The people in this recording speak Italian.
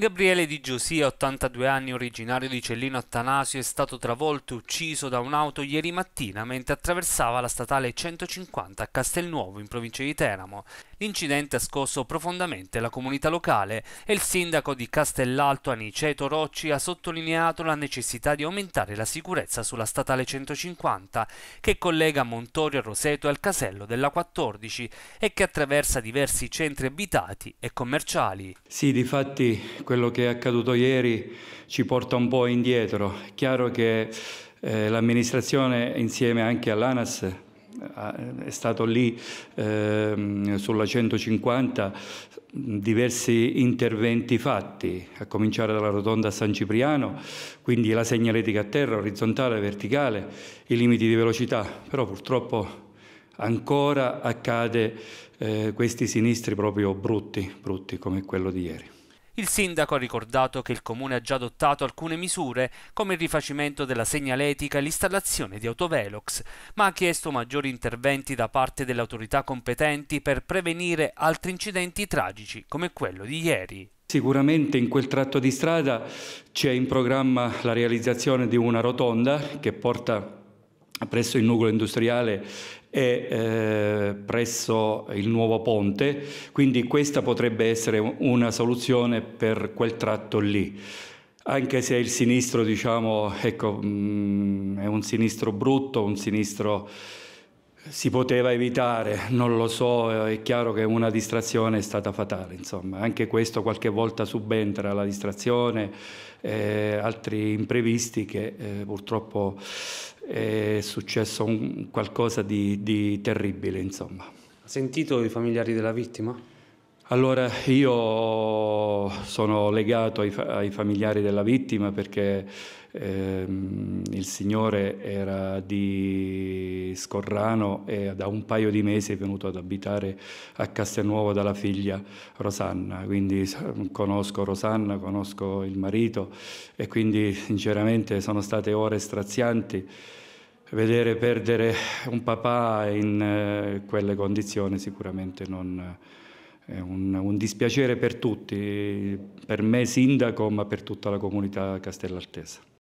Gabriele Di Giosia, 82 anni, originario di Cellino Attanasio, è stato travolto e ucciso da un'auto ieri mattina mentre attraversava la statale 150 a Castelnuovo, in provincia di Teramo. L'incidente ha scosso profondamente la comunità locale e il sindaco di Castellalto Aniceto Rocci ha sottolineato la necessità di aumentare la sicurezza sulla statale 150 che collega Montorio Roseto al casello della 14 e che attraversa diversi centri abitati e commerciali. Sì, difatti quello che è accaduto ieri ci porta un po' indietro. È chiaro che eh, l'amministrazione insieme anche all'ANAS eh, è stato lì eh, sulla 150 diversi interventi fatti, a cominciare dalla rotonda a San Cipriano, quindi la segnaletica a terra, orizzontale, verticale, i limiti di velocità, però purtroppo ancora accade eh, questi sinistri proprio brutti, brutti come quello di ieri. Il sindaco ha ricordato che il comune ha già adottato alcune misure come il rifacimento della segnaletica e l'installazione di autovelox, ma ha chiesto maggiori interventi da parte delle autorità competenti per prevenire altri incidenti tragici come quello di ieri. Sicuramente in quel tratto di strada c'è in programma la realizzazione di una rotonda che porta presso il nucleo industriale e eh, presso il nuovo ponte, quindi questa potrebbe essere una soluzione per quel tratto lì. Anche se il sinistro, diciamo, ecco, mh, mm, è un sinistro brutto, un sinistro si poteva evitare, non lo so, è chiaro che una distrazione è stata fatale, insomma, anche questo qualche volta subentra la distrazione, eh, altri imprevisti che eh, purtroppo è successo un, qualcosa di, di terribile, insomma. Ha sentito i familiari della vittima? Allora, io sono legato ai, fa- ai familiari della vittima perché ehm, il signore era di Scorrano e da un paio di mesi è venuto ad abitare a Castelnuovo dalla figlia Rosanna, quindi conosco Rosanna, conosco il marito e quindi sinceramente sono state ore strazianti. Vedere perdere un papà in eh, quelle condizioni sicuramente non è un, un, dispiacere per tutti, per me sindaco ma per tutta la comunità castellaltese.